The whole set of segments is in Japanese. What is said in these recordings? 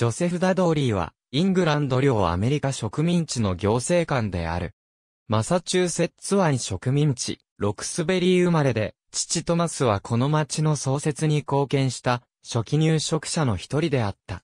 ジョセフ・ダドーリーは、イングランド領アメリカ植民地の行政官である。マサチューセッツ湾植民地、ロクスベリー生まれで、父トマスはこの町の創設に貢献した、初期入植者の一人であった。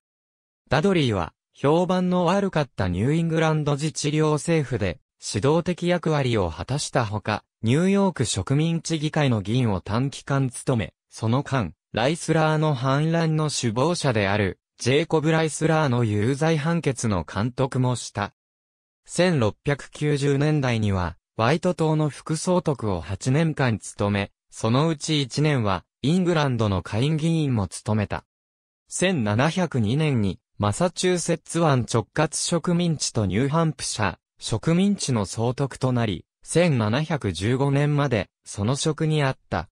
ダドリーは、評判の悪かったニューイングランド自治領政府で、指導的役割を果たしたほか、ニューヨーク植民地議会の議員を短期間務め、その間、ライスラーの反乱の首謀者である、ジェイコブ・ライスラーの有罪判決の監督もした。1690年代には、ワイト島の副総督を8年間務め、そのうち1年は、イングランドの下院議員も務めた。1702年に、マサチューセッツ湾直轄植民地とニューハンプシャ植民地の総督となり、1715年まで、その職にあった。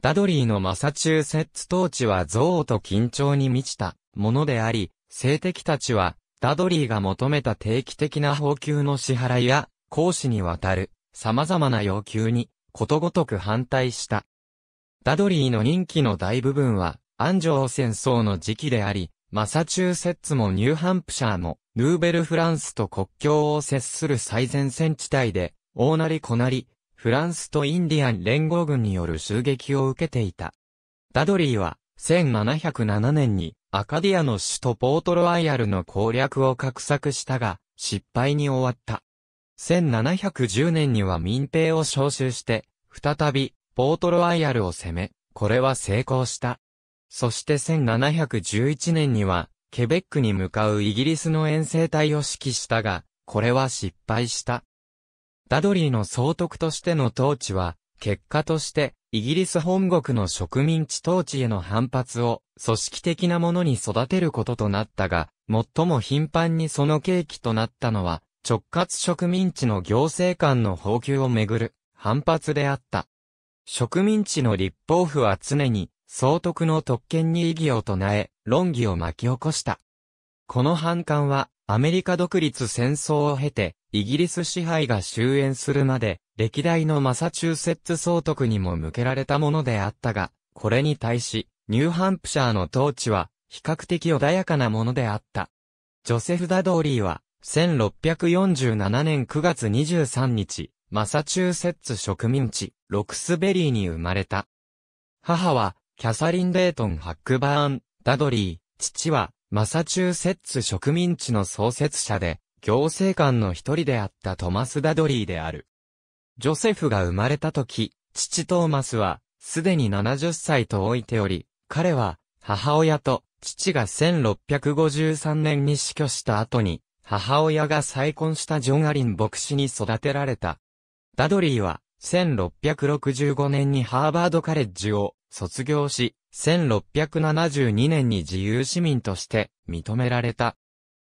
ダドリーのマサチューセッツ統治は憎悪と緊張に満ちた。ものであり、性的たちは、ダドリーが求めた定期的な報給の支払いや、講師にわたる、様々な要求に、ことごとく反対した。ダドリーの任期の大部分は、安城戦争の時期であり、マサチューセッツもニューハンプシャーも、ヌーベルフランスと国境を接する最前線地帯で、大なり小なり、フランスとインディアン連合軍による襲撃を受けていた。ダドリーは、1707年に、アカディアの首都ポートロワイヤルの攻略を画策したが、失敗に終わった。1710年には民兵を招集して、再び、ポートロワイヤルを攻め、これは成功した。そして1711年には、ケベックに向かうイギリスの遠征隊を指揮したが、これは失敗した。ダドリーの総督としての統治は、結果として、イギリス本国の植民地統治への反発を組織的なものに育てることとなったが、最も頻繁にその契機となったのは、直轄植民地の行政官の補給をめぐる反発であった。植民地の立法府は常に総督の特権に異議を唱え、論議を巻き起こした。この反感はアメリカ独立戦争を経てイギリス支配が終焉するまで、歴代のマサチューセッツ総督にも向けられたものであったが、これに対し、ニューハンプシャーの統治は、比較的穏やかなものであった。ジョセフ・ダドーリーは、1647年9月23日、マサチューセッツ植民地、ロクスベリーに生まれた。母は、キャサリン・デートン・ハックバーン、ダドリー、父は、マサチューセッツ植民地の創設者で、行政官の一人であったトマス・ダドリーである。ジョセフが生まれた時、父トーマスは、すでに70歳と老いており、彼は、母親と、父が1653年に死去した後に、母親が再婚したジョン・アリン牧師に育てられた。ダドリーは、1665年にハーバードカレッジを卒業し、1672年に自由市民として認められた。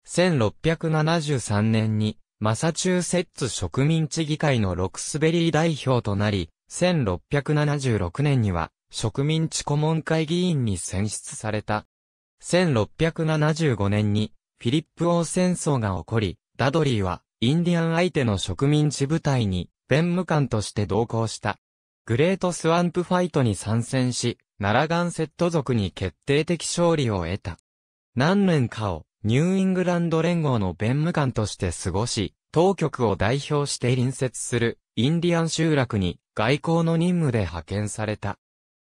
1673年に、マサチューセッツ植民地議会のロクスベリー代表となり、1676年には、植民地顧問会議員に選出された。1675年に、フィリップ王戦争が起こり、ダドリーは、インディアン相手の植民地部隊に、弁務官として同行した。グレートスワンプファイトに参戦し、ナラガンセット族に決定的勝利を得た。何年かをニューイングランド連合の弁務官として過ごし、当局を代表して隣接するインディアン集落に外交の任務で派遣された。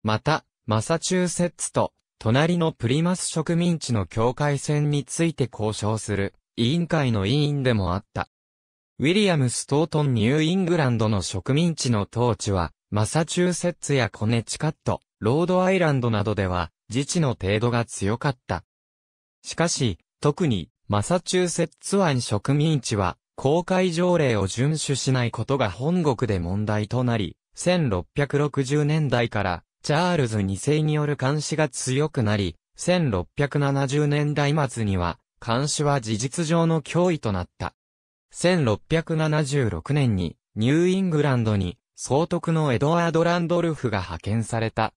また、マサチューセッツと隣のプリマス植民地の境界線について交渉する委員会の委員でもあった。ウィリアム・ストートン・ニューイングランドの植民地の統治は、マサチューセッツやコネチカット、ロードアイランドなどでは、自治の程度が強かった。しかし、特に、マサチューセッツ湾植民地は、公開条例を遵守しないことが本国で問題となり、1660年代からチャールズ2世による監視が強くなり、1670年代末には監視は事実上の脅威となった。1676年にニューイングランドに総督のエドワード・ランドルフが派遣された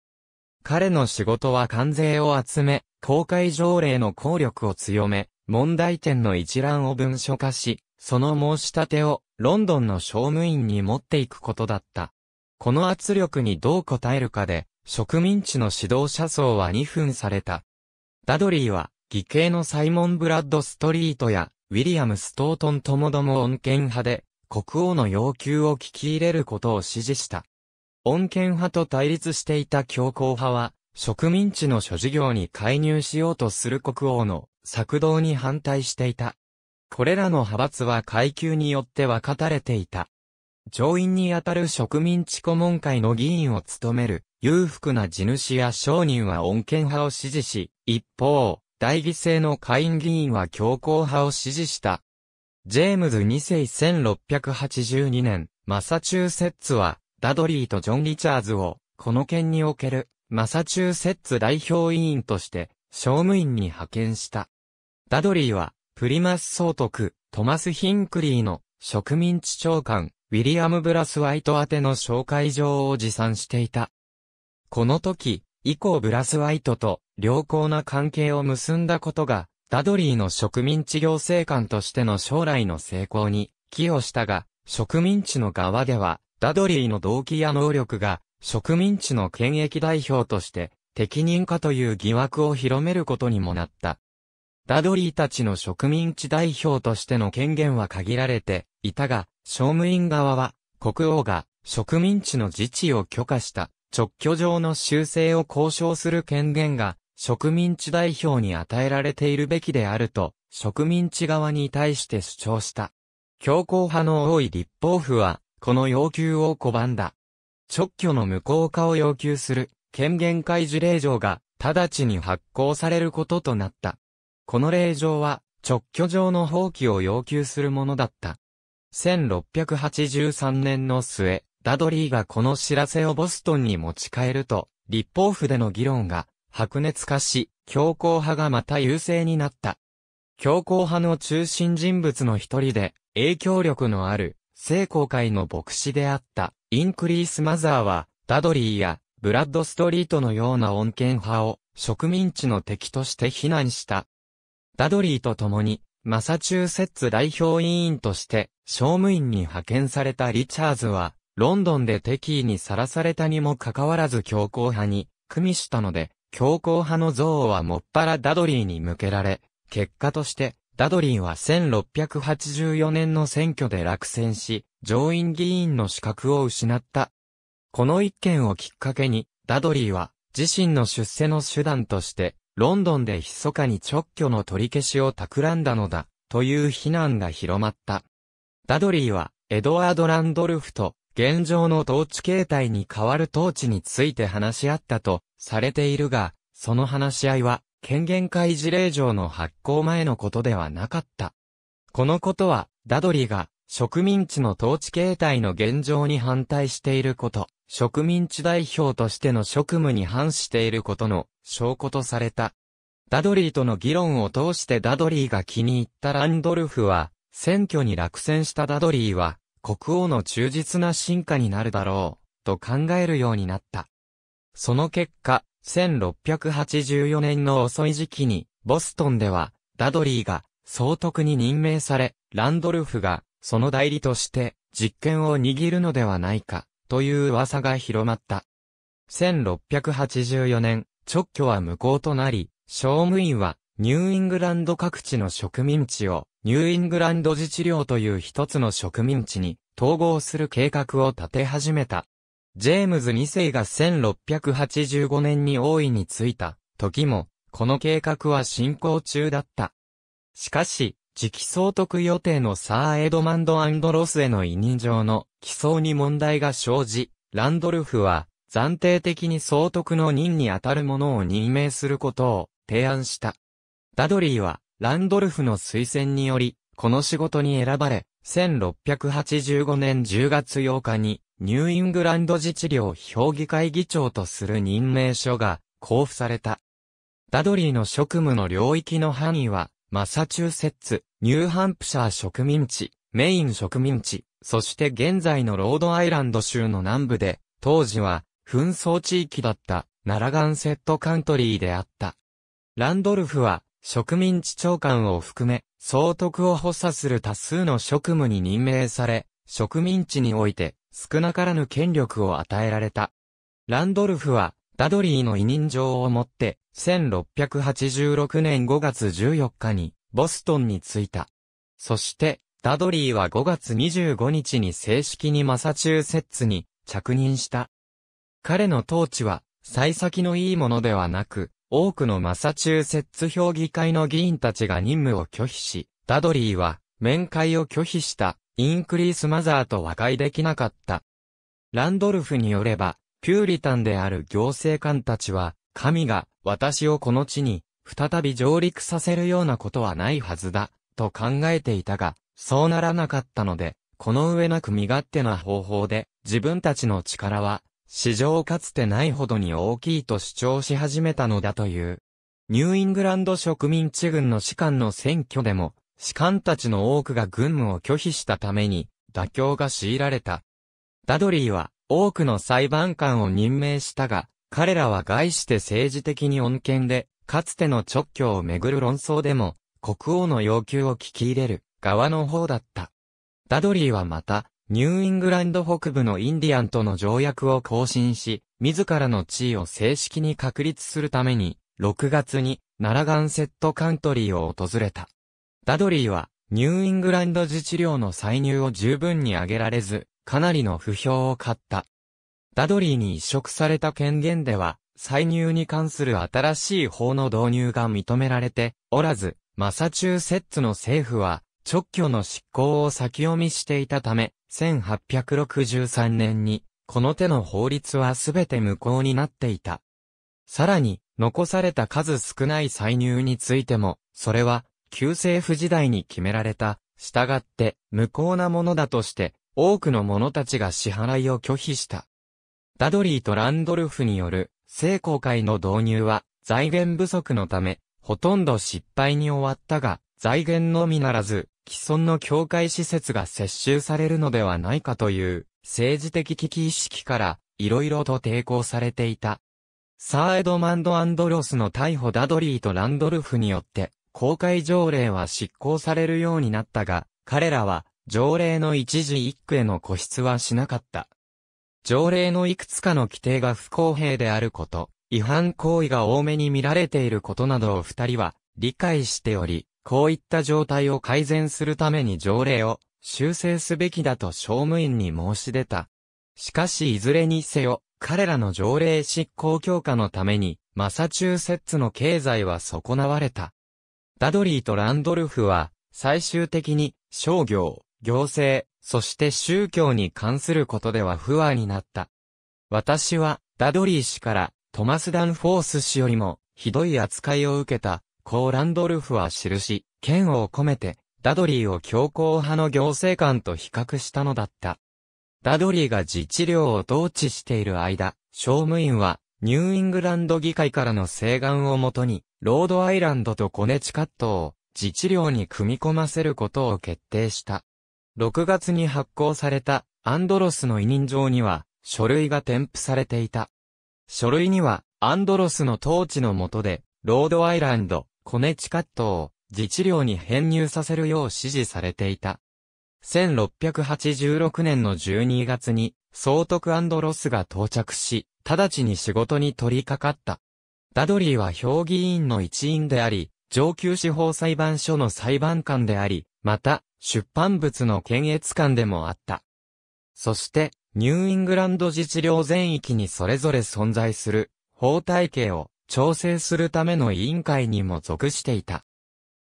彼の仕事は関税を集め、公開条例の効力を強め、問題点の一覧を文書化し、その申し立てをロンドンの商務員に持っていくことだった。この圧力にどう応えるかで、植民地の指導者層は2分された。ダドリーは、義兄のサイモン・ブラッド・ストリートや、ウィリアム・ストートンともども恩恵派で、国王の要求を聞き入れることを指示した。穏健派と対立していた強硬派は、植民地の諸事業に介入しようとする国王の策動に反対していた。これらの派閥は階級によって分かたれていた。上院にあたる植民地顧問会の議員を務める裕福な地主や商人は穏健派を支持し、一方、大義制の下院議員は強硬派を支持した。ジェームズ2世1682年、マサチューセッツはダドリーとジョン・リチャーズを、この県における、マサチューセッツ代表委員として、商務員に派遣した。ダドリーは、プリマス総督、トマス・ヒンクリーの、植民地長官、ウィリアム・ブラス・ワイト宛ての紹介状を持参していた。この時、以降ブラス・ワイトと良好な関係を結んだことが、ダドリーの植民地行政官としての将来の成功に寄与したが、植民地の側では、ダドリーの動機や能力が植民地の権益代表として適任かという疑惑を広めることにもなった。ダドリーたちの植民地代表としての権限は限られていたが、商務員側は国王が植民地の自治を許可した直居上の修正を交渉する権限が植民地代表に与えられているべきであると植民地側に対して主張した。強硬派の多い立法府はこの要求を拒んだ。直挙の無効化を要求する、権限開示令状が、直ちに発行されることとなった。この令状は、直挙上の放棄を要求するものだった。1683年の末、ダドリーがこの知らせをボストンに持ち帰ると、立法府での議論が白熱化し、強硬派がまた優勢になった。強硬派の中心人物の一人で、影響力のある聖公会の牧師であった、インクリース・マザーは、ダドリーや、ブラッド・ストリートのような穏健派を、植民地の敵として非難した。ダドリーと共に、マサチューセッツ代表委員として、商務員に派遣されたリチャーズは、ロンドンで敵意にさらされたにもかかわらず強硬派に、組みしたので、強硬派の憎悪はもっぱらダドリーに向けられ、結果として、ダドリンは1684年の選挙で落選し、上院議員の資格を失った。この一件をきっかけに、ダドリーは自身の出世の手段として、ロンドンで密かに直居の取り消しを企んだのだ、という非難が広まった。ダドリーは、エドワード・ランドルフと、現状の統治形態に変わる統治について話し合ったと、されているが、その話し合いは、権限会事令状の発行前のことではなかった。このことは、ダドリが、植民地の統治形態の現状に反対していること、植民地代表としての職務に反していることの証拠とされた。ダドリーとの議論を通してダドリーが気に入ったランドルフは、選挙に落選したダドリーは、国王の忠実な進化になるだろう、と考えるようになった。その結果、1684年の遅い時期に、ボストンでは、ダドリーが総督に任命され、ランドルフが、その代理として、実権を握るのではないか、という噂が広まった。1684年、直居は無効となり、商務員は、ニューイングランド各地の植民地を、ニューイングランド自治領という一つの植民地に、統合する計画を立て始めた。ジェームズ2世が1685年に王位に就いた時も、この計画は進行中だった。しかし、次期総督予定のサー・エドマンド・アンドロスへの委任状の起草に問題が生じ、ランドルフは暫定的に総督の任に当たる者を任命することを提案した。ダドリーはランドルフの推薦により、この仕事に選ばれ、1685年10月8日にニューイングランド自治領評議会議長とする任命書が交付された。ダドリーの職務の領域の範囲は、マサチューセッツ、ニューハンプシャー植民地、メイン植民地、そして現在のロードアイランド州の南部で、当時は紛争地域だったナラガンセットカントリーであった。ランドルフは植民地長官を含め、総督を補佐する多数の職務に任命され、植民地において少なからぬ権力を与えられた。ランドルフは、ダドリーの委任状をもって、1686年5月14日に、ボストンに着いた。そして、ダドリーは5月25日に正式にマサチューセッツに着任した。彼の統治は、幸先のいいものではなく、多くのマサチューセッツ評議会の議員たちが任務を拒否し、ダドリーは面会を拒否したインクリースマザーと和解できなかった。ランドルフによれば、ピューリタンである行政官たちは、神が私をこの地に再び上陸させるようなことはないはずだ、と考えていたが、そうならなかったので、この上なく身勝手な方法で、自分たちの力は、史上かつてないほどに大きいと主張し始めたのだという。ニューイングランド植民地軍の士官の選挙でも、士官たちの多くが軍務を拒否したために、妥協が強いられた。ダドリーは、多くの裁判官を任命したが、彼らは外して政治的に穏健で、かつての直教をめぐる論争でも、国王の要求を聞き入れる側の方だった。ダドリーはまた、ニューイングランド北部のインディアンとの条約を更新し、自らの地位を正式に確立するために、6月に、ナラガンセットカントリーを訪れた。ダドリーは、ニューイングランド自治領の歳入を十分に上げられず、かなりの不評を買った。ダドリーに移植された権限では、歳入に関する新しい法の導入が認められておらず、マサチューセッツの政府は、直挙の執行を先読みしていたため、1863年に、この手の法律はすべて無効になっていた。さらに、残された数少ない歳入についても、それは、旧政府時代に決められた、従って無効なものだとして、多くの者たちが支払いを拒否した。ダドリーとランドルフによる、聖公会の導入は、財源不足のため、ほとんど失敗に終わったが、財源のみならず、既存の教会施設が接収されるのではないかという、政治的危機意識から、いろいろと抵抗されていた。サーエドマンド・アンドロスの逮捕ダドリーとランドルフによって、公開条例は執行されるようになったが、彼らは条例の一時一句への固執はしなかった。条例のいくつかの規定が不公平であること、違反行為が多めに見られていることなどを二人は理解しており、こういった状態を改善するために条例を修正すべきだと商務員に申し出た。しかしいずれにせよ、彼らの条例執行強化のために、マサチューセッツの経済は損なわれた。ダドリーとランドルフは、最終的に、商業、行政、そして宗教に関することでは不和になった。私は、ダドリー氏から、トマス・ダンフォース氏よりも、ひどい扱いを受けた、コーランドルフは記し、剣を込めて、ダドリーを強硬派の行政官と比較したのだった。ダドリーが自治領を統治している間、商務員は、ニューイングランド議会からの請願をもとに、ロードアイランドとコネチカットを自治領に組み込ませることを決定した。6月に発行されたアンドロスの委任状には書類が添付されていた。書類にはアンドロスの統治の下でロードアイランド、コネチカットを自治領に編入させるよう指示されていた。1686年の12月に総督アンドロスが到着し、直ちに仕事に取り掛かった。ダドリーは評議員の一員であり、上級司法裁判所の裁判官であり、また、出版物の検閲官でもあった。そして、ニューイングランド自治領全域にそれぞれ存在する法体系を調整するための委員会にも属していた。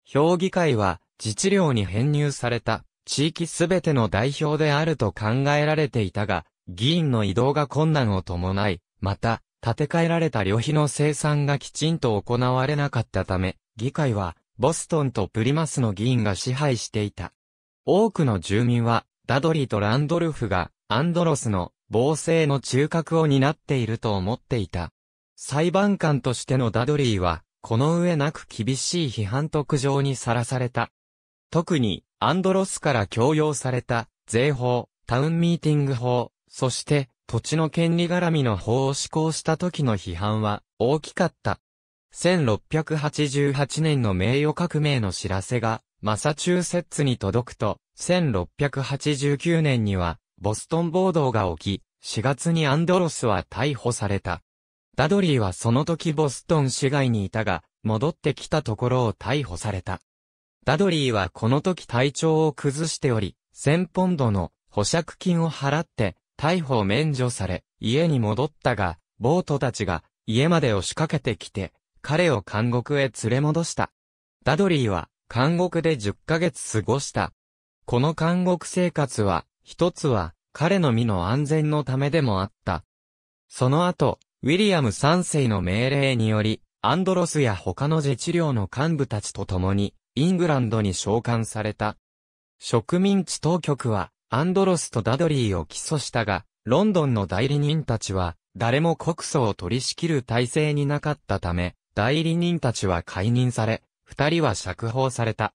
評議会は自治領に編入された地域すべての代表であると考えられていたが、議員の移動が困難を伴い、また建て替えられた旅費の生産がきちんと行われなかったため、議会はボストンとプリマスの議員が支配していた。多くの住民は、ダドリーとランドルフがアンドロスの防制の中核を担っていると思っていた。裁判官としてのダドリーは、この上なく厳しい批判と苦情にさらされた。特に、アンドロスから強要された、税法、タウンミーティング法、そして、土地の権利絡みの法を施行した時の批判は大きかった。1688年の名誉革命の知らせが、マサチューセッツに届くと、1689年には、ボストン暴動が起き、4月にアンドロスは逮捕された。ダドリーはその時ボストン市外にいたが、戻ってきたところを逮捕された。ダドリーはこの時体調を崩しており、1000ポンドの保釈金を払って、逮捕免除され、家に戻ったが、ボートたちが家まで押しかけてきて、彼を監獄へ連れ戻した。ダドリーは監獄で10ヶ月過ごした。この監獄生活は、一つは彼の身の安全のためでもあった。その後、ウィリアム3世の命令により、アンドロスや他の自治領の幹部たちと共に、イングランドに召喚された。植民地当局は、アンドロスとダドリーを起訴したが、ロンドンの代理人たちは、誰も告訴を取り仕切る体制になかったため、代理人たちは解任され、二人は釈放された。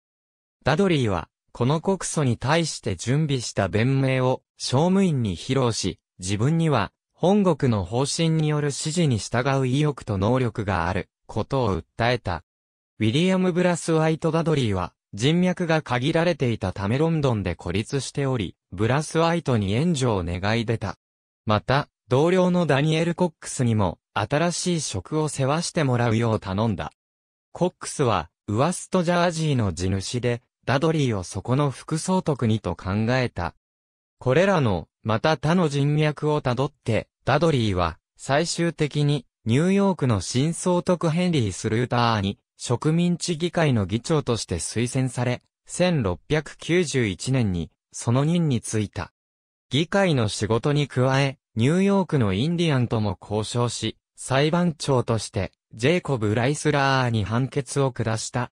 ダドリーは、この告訴に対して準備した弁明を、商務員に披露し、自分には、本国の方針による指示に従う意欲と能力がある、ことを訴えた。ウィリアム・ブラス・ワイト・ダドリーは、人脈が限られていたためロンドンで孤立しており、ブラスワイトに援助を願い出た。また、同僚のダニエル・コックスにも、新しい職を世話してもらうよう頼んだ。コックスは、ウワストジャージーの地主で、ダドリーをそこの副総督にと考えた。これらの、また他の人脈をたどって、ダドリーは、最終的に、ニューヨークの新総督ヘンリー・スルーターに、植民地議会の議長として推薦され、1691年にその任に就いた。議会の仕事に加え、ニューヨークのインディアンとも交渉し、裁判長として、ジェイコブ・ライスラーに判決を下した。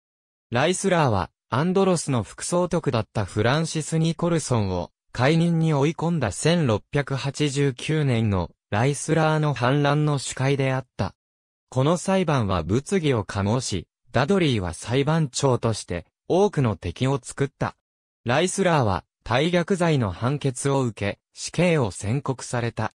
ライスラーは、アンドロスの副総督だったフランシス・ニコルソンを解任に追い込んだ1689年のライスラーの反乱の主会であった。この裁判は物議を醸し、ダドリーは裁判長として多くの敵を作った。ライスラーは退逆罪の判決を受け、死刑を宣告された。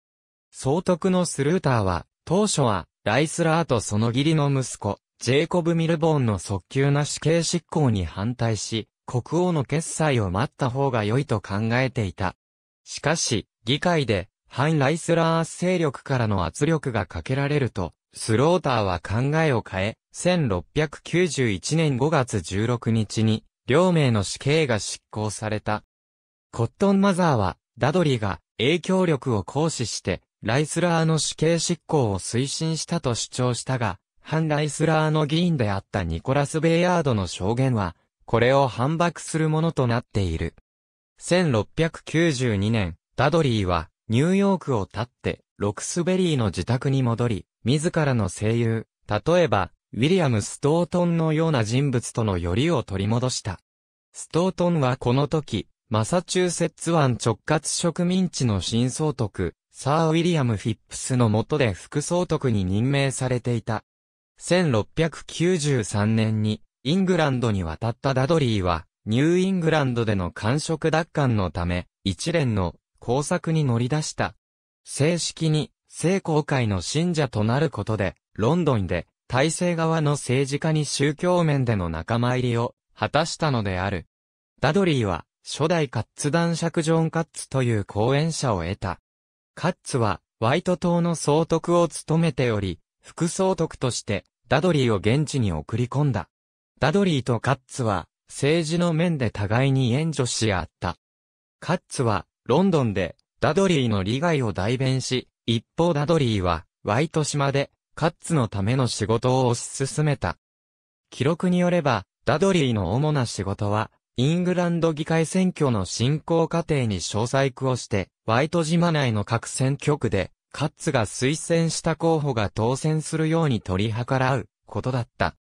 総督のスルーターは、当初は、ライスラーとその義理の息子、ジェイコブ・ミルボーンの速急な死刑執行に反対し、国王の決裁を待った方が良いと考えていた。しかし、議会で、反ライスラー勢力からの圧力がかけられると、スローターは考えを変え、1691年5月16日に、両名の死刑が執行された。コットンマザーは、ダドリーが影響力を行使して、ライスラーの死刑執行を推進したと主張したが、反ライスラーの議員であったニコラス・ベイヤードの証言は、これを反駁するものとなっている。1692年、ダドリーは、ニューヨークを立って、ロクスベリーの自宅に戻り、自らの声優、例えば、ウィリアム・ストートンのような人物とのよりを取り戻した。ストートンはこの時、マサチューセッツ湾直轄植民地の新総督、サー・ウィリアム・フィップスの下で副総督に任命されていた。1693年に、イングランドに渡ったダドリーは、ニューイングランドでの官職奪還のため、一連の工作に乗り出した。正式に、聖公会の信者となることで、ロンドンで、体制側の政治家に宗教面での仲間入りを果たしたのである。ダドリーは、初代カッツ男爵ジョン・カッツという講演者を得た。カッツは、ワイト島の総督を務めており、副総督として、ダドリーを現地に送り込んだ。ダドリーとカッツは、政治の面で互いに援助し合った。カッツは、ロンドンで、ダドリーの利害を代弁し、一方ダドリーは、ワイト島で、カッツのための仕事を推し進めた。記録によれば、ダドリーの主な仕事は、イングランド議会選挙の進行過程に詳細区をして、ワイト島内の各選挙区で、カッツが推薦した候補が当選するように取り計らうことだった。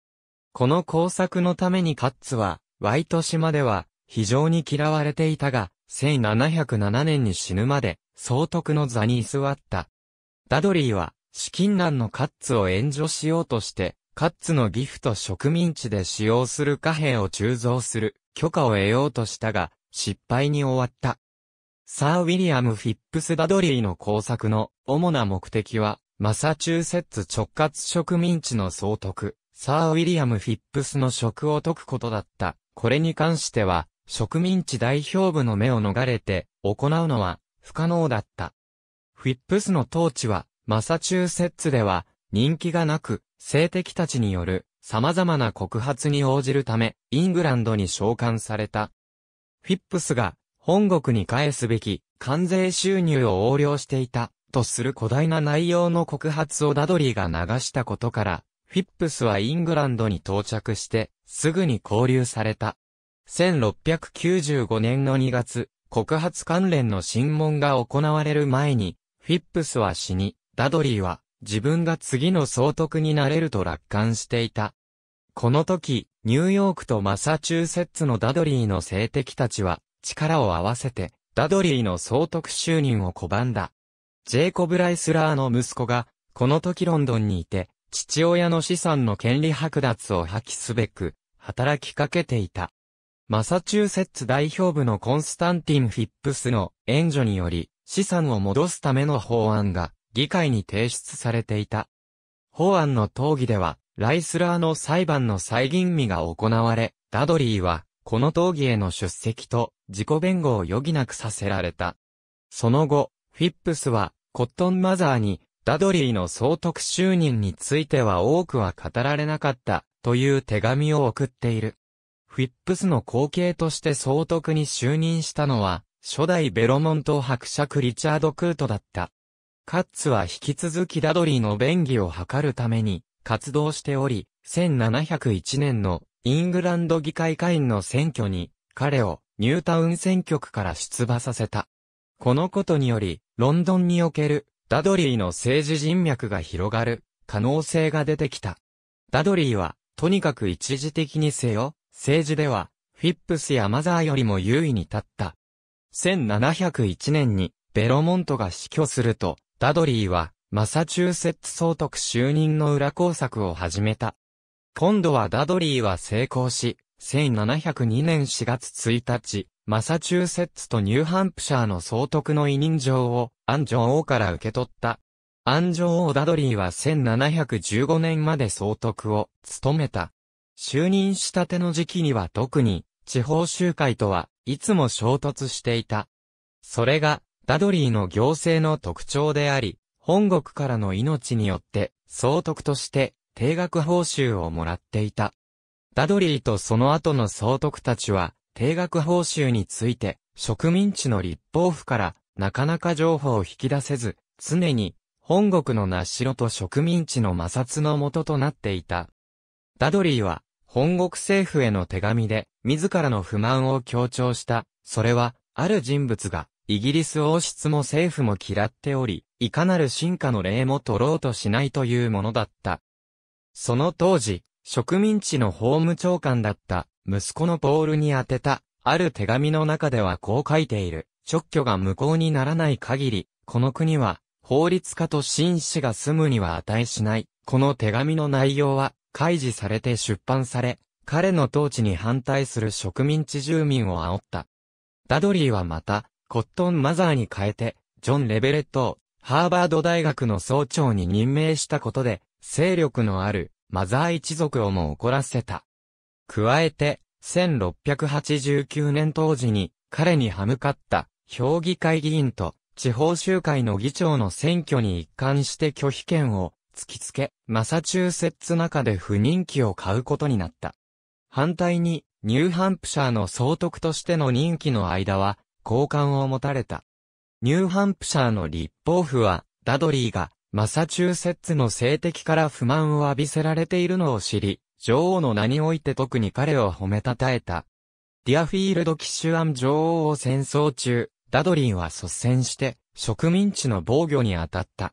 この工作のためにカッツは、ワイト島では非常に嫌われていたが、1707年に死ぬまで、総督の座に居座った。ダドリーは、資金難のカッツを援助しようとして、カッツのギフト植民地で使用する貨幣を鋳造する許可を得ようとしたが、失敗に終わった。サー・ウィリアム・フィップス・ダドリーの工作の主な目的は、マサチューセッツ直轄植民地の総督、サー・ウィリアム・フィップスの職を解くことだった。これに関しては、植民地代表部の目を逃れて、行うのは不可能だった。フィップスの統治は、マサチューセッツでは人気がなく、性的たちによる様々な告発に応じるため、イングランドに召喚された。フィップスが、本国に返すべき、関税収入を横領していた、とする誇大な内容の告発をダドリーが流したことから、フィップスはイングランドに到着して、すぐに交流された。1695年の2月、告発関連の審問が行われる前に、フィップスは死に、ダドリーは自分が次の総督になれると楽観していた。この時、ニューヨークとマサチューセッツのダドリーの政敵たちは、力を合わせて、ダドリーの総督就任を拒んだ。ジェイコブ・ライスラーの息子が、この時ロンドンにいて、父親の資産の権利剥奪を破棄すべく、働きかけていた。マサチューセッツ代表部のコンスタンティン・フィップスの援助により、資産を戻すための法案が議会に提出されていた。法案の討議では、ライスラーの裁判の再吟味が行われ、ダドリーは、この討議への出席と、自己弁護を余儀なくさせられた。その後、フィップスは、コットンマザーに、ダドリーの総督就任については多くは語られなかった、という手紙を送っている。フィップスの後継として総督に就任したのは、初代ベロモント伯爵リチャード・クートだった。カッツは引き続きダドリーの便宜を図るために活動しており、1701年のイングランド議会会員の選挙に彼をニュータウン選挙区から出馬させた。このことにより、ロンドンにおけるダドリーの政治人脈が広がる可能性が出てきた。ダドリーは、とにかく一時的にせよ、政治では、フィップスやマザーよりも優位に立った。1701年に、ベロモントが死去すると、ダドリーは、マサチューセッツ総督就任の裏工作を始めた。今度はダドリーは成功し、1702年4月1日、マサチューセッツとニューハンプシャーの総督の委任状を、アンジョー王から受け取った。アンジョー王ダドリーは1715年まで総督を務めた。就任したての時期には特に、地方集会とは、いつも衝突していた。それが、ダドリーの行政の特徴であり、本国からの命によって、総督として定額報酬をもらっていた。ダドリーとその後の総督たちは、定額報酬について、植民地の立法府からなかなか情報を引き出せず、常に本国のしろと植民地の摩擦の元となっていた。ダドリーは、本国政府への手紙で、自らの不満を強調した。それは、ある人物が、イギリス王室も政府も嫌っており、いかなる進化の例も取ろうとしないというものだった。その当時、植民地の法務長官だった息子のポールに宛てた、ある手紙の中ではこう書いている。直居が無効にならない限り、この国は、法律家と紳士が住むには値しない。この手紙の内容は、開示されて出版され、彼の統治に反対する植民地住民を煽った。ダドリーはまた、コットン・マザーに変えて、ジョン・レベレットを、ハーバード大学の総長に任命したことで、勢力のある、マザー一族をも怒らせた。加えて、1689年当時に、彼に歯向かった、評議会議員と、地方集会の議長の選挙に一貫して拒否権を、突きつけ、マサチューセッツ中で不人気を買うことになった。反対に、ニューハンプシャーの総督としての任期の間は、好感を持たれた。ニューハンプシャーの立法府は、ダドリーが、マサチューセッツの性的から不満を浴びせられているのを知り、女王の名において特に彼を褒めたたえた。ディアフィールド・キッシュアン女王を戦争中、ダドリーは率先して、植民地の防御に当たった。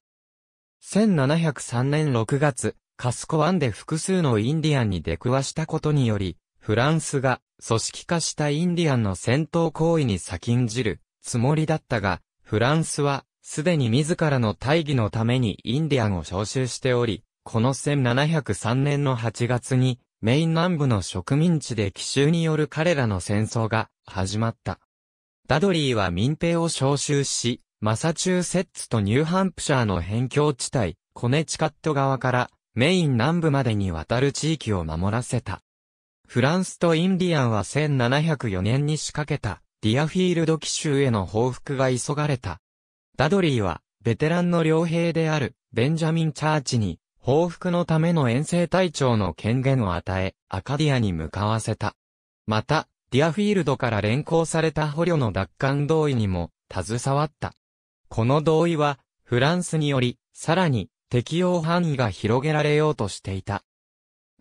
1703年6月、カスコ湾で複数のインディアンに出くわしたことにより、フランスが組織化したインディアンの戦闘行為に先んじるつもりだったが、フランスはすでに自らの大義のためにインディアンを招集しており、この1703年の8月にメイン南部の植民地で奇襲による彼らの戦争が始まった。ダドリーは民兵を招集し、マサチューセッツとニューハンプシャーの辺境地帯、コネチカット側からメイン南部までにわたる地域を守らせた。フランスとインディアンは1704年に仕掛けた、ディアフィールド奇襲への報復が急がれた。ダドリーは、ベテランの両兵である、ベンジャミン・チャーチに、報復のための遠征隊長の権限を与え、アカディアに向かわせた。また、ディアフィールドから連行された捕虜の奪還同意にも、携わった。この同意は、フランスにより、さらに、適用範囲が広げられようとしていた。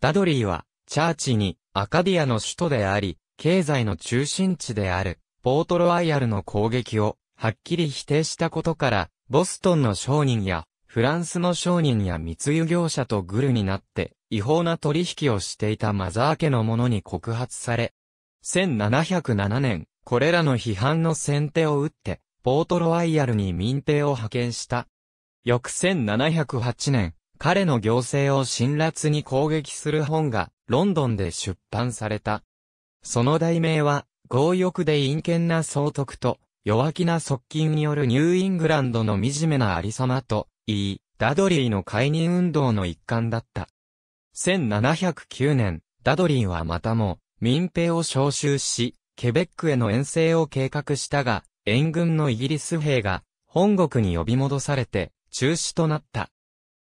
ダドリーは、チャーチに、アカディアの首都であり、経済の中心地である、ポートロワイヤルの攻撃を、はっきり否定したことから、ボストンの商人や、フランスの商人や密輸業者とグルになって、違法な取引をしていたマザー家の者に告発され、1707年、これらの批判の先手を打って、ポートロワイヤルに民兵を派遣した。翌1708年、彼の行政を辛辣に攻撃する本が、ロンドンで出版された。その題名は、強欲で陰険な総督と、弱気な側近によるニューイングランドの惨めなありさまと、言い、ダドリーの解任運動の一環だった。1709年、ダドリーはまたも、民兵を召集し、ケベックへの遠征を計画したが、援軍のイギリス兵が、本国に呼び戻されて、中止となった。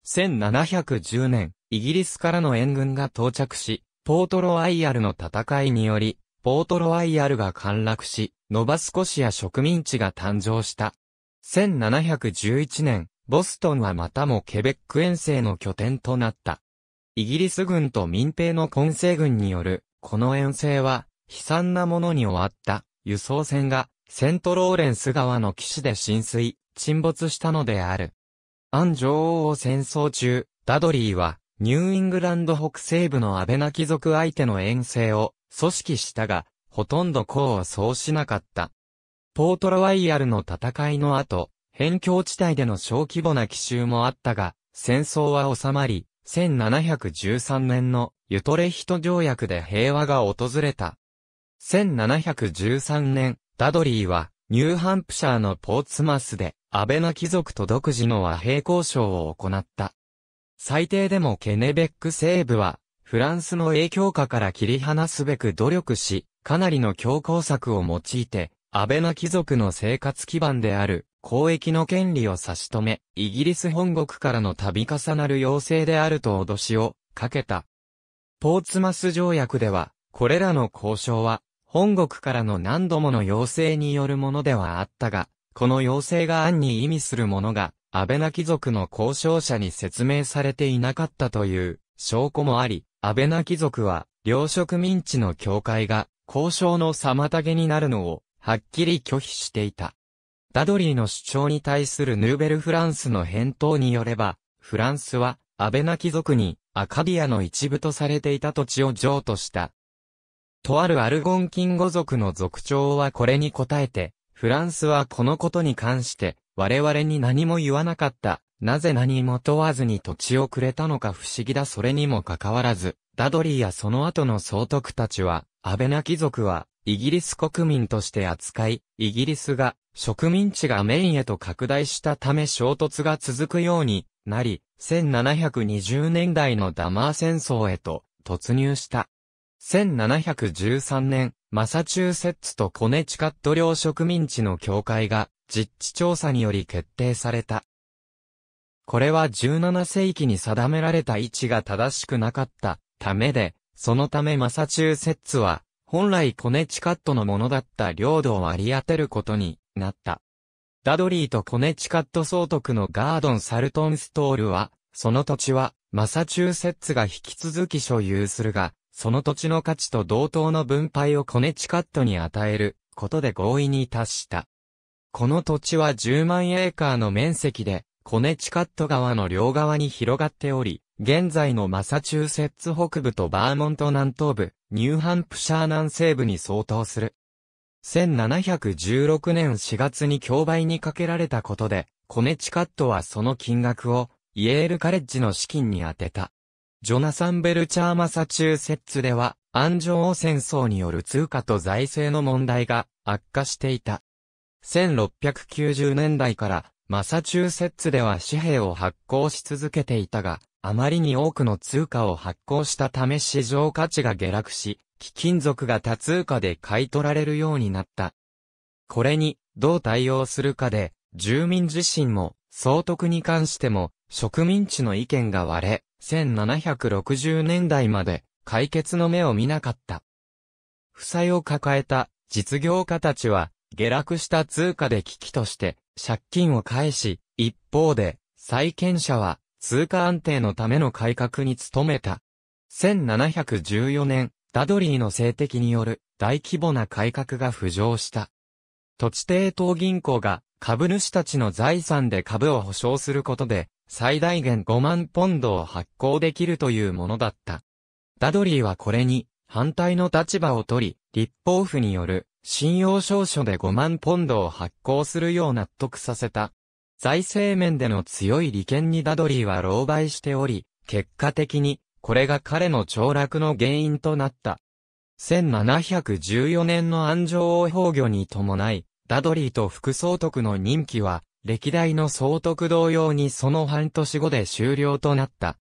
1710年、イギリスからの援軍が到着し、ポートロワイヤルの戦いにより、ポートロワイヤルが陥落し、ノバスコシア植民地が誕生した。1711年、ボストンはまたもケベック遠征の拠点となった。イギリス軍と民兵の混成軍による、この遠征は、悲惨なものに終わった、輸送船が、セントローレンス川の岸で浸水、沈没したのである。アン女王を戦争中、ダドリーは、ニューイングランド北西部のアベナ貴族相手の遠征を組織したが、ほとんど功を奏しなかった。ポートロワイヤルの戦いの後、辺境地帯での小規模な奇襲もあったが、戦争は収まり、1713年のユトレヒト条約で平和が訪れた。1713年、ダドリーは、ニューハンプシャーのポーツマスで、安倍の貴族と独自の和平交渉を行った。最低でもケネベック西部は、フランスの影響下から切り離すべく努力し、かなりの強硬策を用いて、安倍の貴族の生活基盤である、交易の権利を差し止め、イギリス本国からの度重なる要請であると脅しをかけた。ポーツマス条約では、これらの交渉は、本国からの何度もの要請によるものではあったが、この要請が案に意味するものが、安倍な貴族の交渉者に説明されていなかったという証拠もあり、安倍な貴族は、領植民地の境界が、交渉の妨げになるのを、はっきり拒否していた。ダドリーの主張に対するヌーベルフランスの返答によれば、フランスは、アベナ貴族に、アカディアの一部とされていた土地を譲渡した。とあるアルゴンキン語族の族長はこれに答えて、フランスはこのことに関して、我々に何も言わなかった。なぜ何も問わずに土地をくれたのか不思議だそれにもかかわらず、ダドリーやその後の総督たちは、アベナ貴族は、イギリス国民として扱い、イギリスが、植民地がメインへと拡大したため衝突が続くようになり、1720年代のダマー戦争へと突入した。1713年、マサチューセッツとコネチカット領植民地の境界が実地調査により決定された。これは17世紀に定められた位置が正しくなかったためで、そのためマサチューセッツは本来コネチカットのものだった領土を割り当てることになった。ダドリーとコネチカット総督のガードン・サルトンストールは、その土地はマサチューセッツが引き続き所有するが、その土地の価値と同等の分配をコネチカットに与えることで合意に達した。この土地は10万エーカーの面積で、コネチカット川の両側に広がっており、現在のマサチューセッツ北部とバーモント南東部、ニューハンプシャー南西部に相当する。1716年4月に競売にかけられたことで、コネチカットはその金額を、イエールカレッジの資金に充てた。ジョナサン・ベルチャーマサチューセッツでは、安城戦争による通貨と財政の問題が悪化していた。1690年代からマサチューセッツでは紙幣を発行し続けていたが、あまりに多くの通貨を発行したため市場価値が下落し、貴金属が多通貨で買い取られるようになった。これにどう対応するかで、住民自身も、総督に関しても、植民地の意見が割れ、1760年代まで解決の目を見なかった。負債を抱えた実業家たちは、下落した通貨で危機として借金を返し、一方で債権者は通貨安定のための改革に努めた。1714年、ダドリーの政敵による大規模な改革が浮上した。土地抵当銀行が株主たちの財産で株を保証することで最大限5万ポンドを発行できるというものだった。ダドリーはこれに反対の立場を取り、立法府による信用証書で5万ポンドを発行するよう納得させた。財政面での強い利権にダドリーは狼狽しており、結果的にこれが彼の凋落の原因となった。1714年の安城王崩御に伴い、ダドリーと副総督の任期は歴代の総督同様にその半年後で終了となった。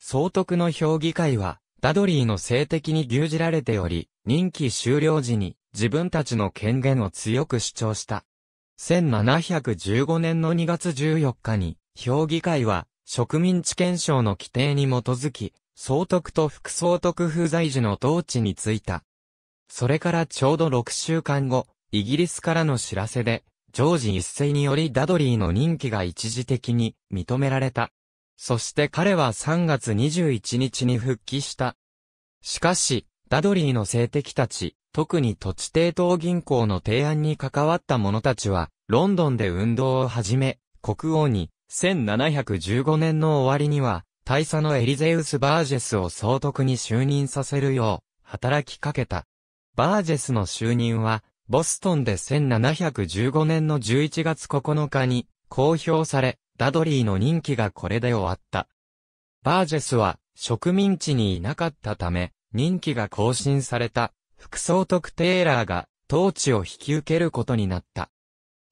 総督の評議会は、ダドリーの性的に牛耳られており、任期終了時に自分たちの権限を強く主張した。1715年の2月14日に、評議会は、植民地憲章の規定に基づき、総督と副総督不在時の統治に就いた。それからちょうど6週間後、イギリスからの知らせで、ジョージ一世によりダドリーの任期が一時的に認められた。そして彼は3月21日に復帰した。しかし、ダドリーの政敵たち、特に土地抵当銀行の提案に関わった者たちは、ロンドンで運動を始め、国王に、1715年の終わりには、大佐のエリゼウス・バージェスを総督に就任させるよう、働きかけた。バージェスの就任は、ボストンで1715年の11月9日に公表され、ダドリーの任期がこれで終わった。バージェスは植民地にいなかったため、任期が更新された副総督テイラーが統治を引き受けることになった。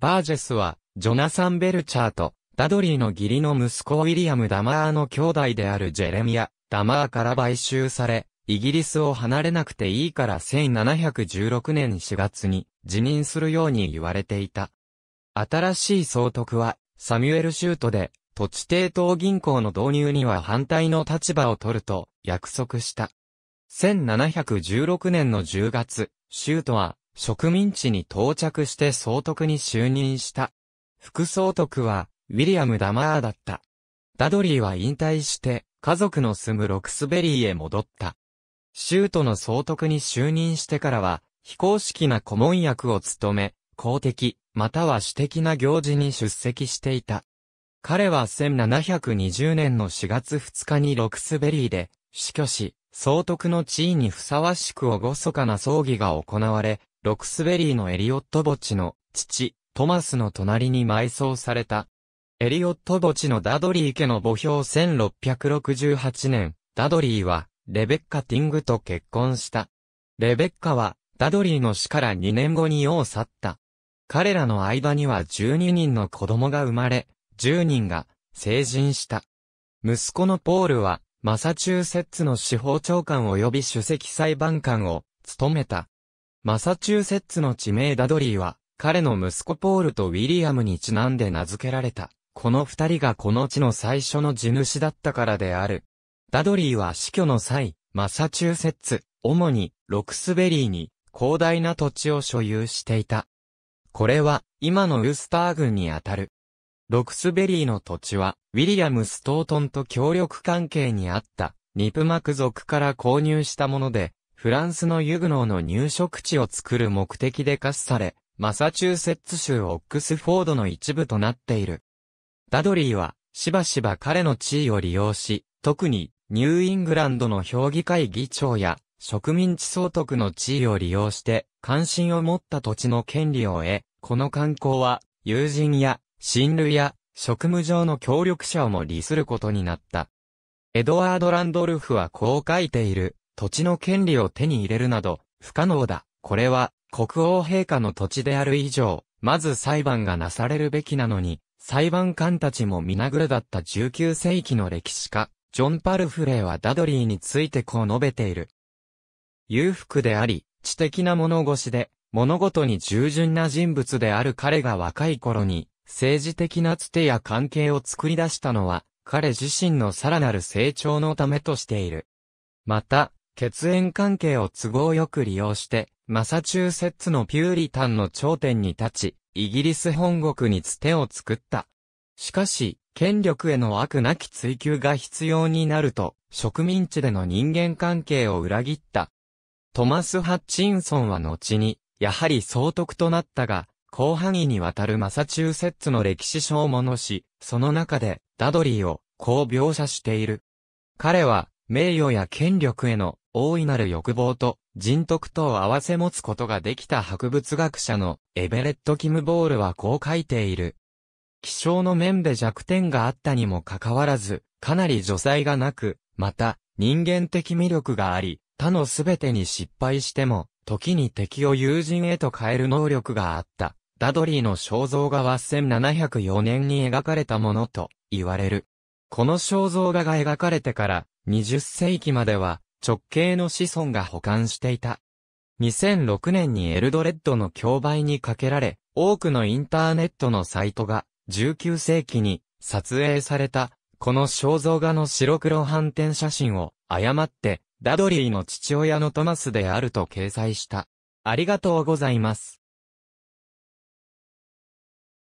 バージェスはジョナサン・ベルチャーとダドリーの義理の息子ウィリアム・ダマーの兄弟であるジェレミア・ダマーから買収され、イギリスを離れなくていいから1716年4月に辞任するように言われていた。新しい総督は、サミュエル・シュートで、土地抵当銀行の導入には反対の立場を取ると約束した。1716年の10月、シュートは植民地に到着して総督に就任した。副総督は、ウィリアム・ダマーだった。ダドリーは引退して、家族の住むロクスベリーへ戻った。州都の総督に就任してからは、非公式な顧問役を務め、公的、または私的な行事に出席していた。彼は1720年の4月2日にロクスベリーで、死去し、総督の地位にふさわしくおごそかな葬儀が行われ、ロクスベリーのエリオット墓地の父、トマスの隣に埋葬された。エリオット墓地のダドリー家の墓標1668年、ダドリーはレベッカ・ティングと結婚した。レベッカは、ダドリーの死から2年後に世を去った。彼らの間には12人の子供が生まれ、10人が成人した。息子のポールは、マサチューセッツの司法長官及び首席裁判官を務めた。マサチューセッツの地名ダドリーは、彼の息子ポールとウィリアムにちなんで名付けられた。この二人がこの地の最初の地主だったからである。ダドリーは死去の際、マサチューセッツ、主にロクスベリーに広大な土地を所有していた。これは今のウスター郡にあたる。ロクスベリーの土地はウィリアム・ストートンと協力関係にあったニプマク族から購入したもので、フランスのユグノーの入植地を作る目的でしされ、マサチューセッツ州オックスフォードの一部となっている。ダドリーはしばしば彼の地位を利用し、特にニューイングランドの評議会議長や、植民地総督の地位を利用して、関心を持った土地の権利を得、この観光は、友人や、親類や、職務上の協力者をも利することになった。エドワード・ランドルフはこう書いている、土地の権利を手に入れるなど、不可能だ。これは、国王陛下の土地である以上、まず裁判がなされるべきなのに、裁判官たちも皆ぐるだった19世紀の歴史家、ジョン・パルフレーはダドリーについてこう述べている。裕福であり、知的な物腰で、物事に従順な人物である彼が若い頃に、政治的なつてや関係を作り出したのは、彼自身のさらなる成長のためとしている。また、血縁関係を都合よく利用して、マサチューセッツのピューリタンの頂点に立ち、イギリス本国につてを作った。しかし、権力への悪なき追求が必要になると、植民地での人間関係を裏切った。トマス・ハッチンソンは後に、やはり総督となったが、広範囲にわたるマサチューセッツの歴史書をものし、その中で、ダドリーを、こう描写している。彼は、名誉や権力への大いなる欲望と人徳とを合わせ持つことができた博物学者のエベレット・キムボールはこう書いている。気象の面で弱点があったにもかかわらず、かなり除災がなく、また、人間的魅力があり、他のすべてに失敗しても、時に敵を友人へと変える能力があった。ダドリーの肖像画は1704年に描かれたものと言われる。この肖像画が描かれてから20世紀までは直系の子孫が保管していた。2006年にエルドレッドの競売にかけられ、多くのインターネットのサイトが19世紀に撮影された、この肖像画の白黒反転写真を誤って、ダドリーの父親のトマスであると掲載した。ありがとうございます。